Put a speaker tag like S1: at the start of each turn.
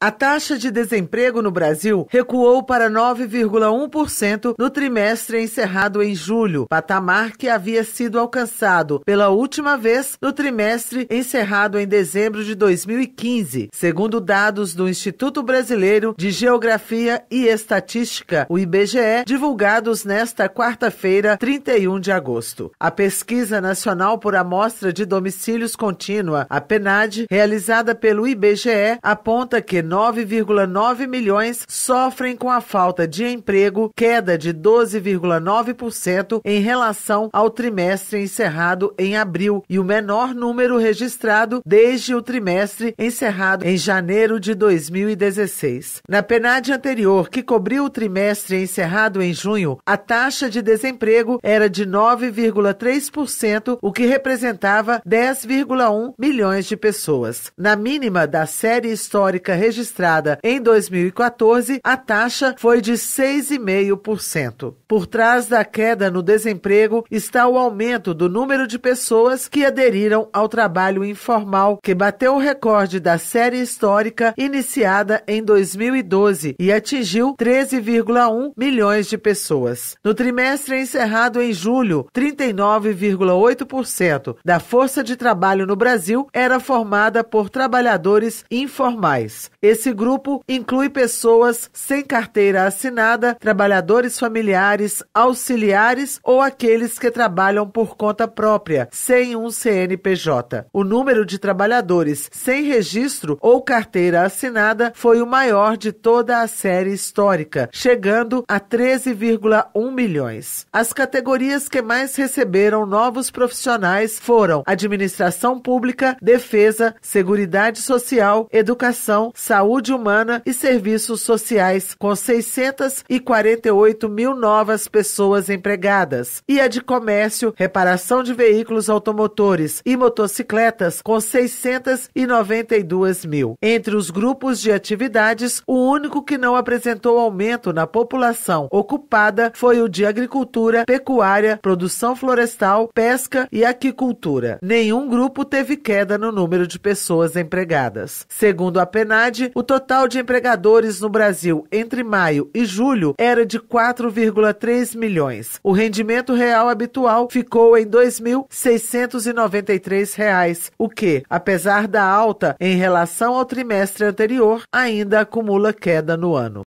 S1: A taxa de desemprego no Brasil recuou para 9,1% no trimestre encerrado em julho, patamar que havia sido alcançado pela última vez no trimestre encerrado em dezembro de 2015, segundo dados do Instituto Brasileiro de Geografia e Estatística, o IBGE, divulgados nesta quarta-feira, 31 de agosto. A Pesquisa Nacional por Amostra de Domicílios Contínua, a PNAD, realizada pelo IBGE, aponta que 9,9 milhões sofrem com a falta de emprego, queda de 12,9% em relação ao trimestre encerrado em abril e o menor número registrado desde o trimestre encerrado em janeiro de 2016. Na penada anterior, que cobriu o trimestre encerrado em junho, a taxa de desemprego era de 9,3%, o que representava 10,1 milhões de pessoas. Na mínima da série histórica registrada, registrada em 2014, a taxa foi de 6,5%. Por trás da queda no desemprego está o aumento do número de pessoas que aderiram ao trabalho informal, que bateu o recorde da série histórica iniciada em 2012 e atingiu 13,1 milhões de pessoas. No trimestre encerrado em julho, 39,8% da força de trabalho no Brasil era formada por trabalhadores informais. Esse grupo inclui pessoas sem carteira assinada, trabalhadores familiares, auxiliares ou aqueles que trabalham por conta própria, sem um CNPJ. O número de trabalhadores sem registro ou carteira assinada foi o maior de toda a série histórica, chegando a 13,1 milhões. As categorias que mais receberam novos profissionais foram administração pública, defesa, seguridade social, educação, saúde saúde humana e serviços sociais, com 648 mil novas pessoas empregadas, e a de comércio, reparação de veículos automotores e motocicletas, com 692 mil. Entre os grupos de atividades, o único que não apresentou aumento na população ocupada foi o de agricultura, pecuária, produção florestal, pesca e aquicultura. Nenhum grupo teve queda no número de pessoas empregadas. Segundo a Penade. 2020, o total de empregadores no Brasil entre maio e julho era de 4,3 milhões. O rendimento real habitual ficou em R$ 2.693, o que, apesar da alta em relação ao trimestre anterior, ainda acumula queda no ano.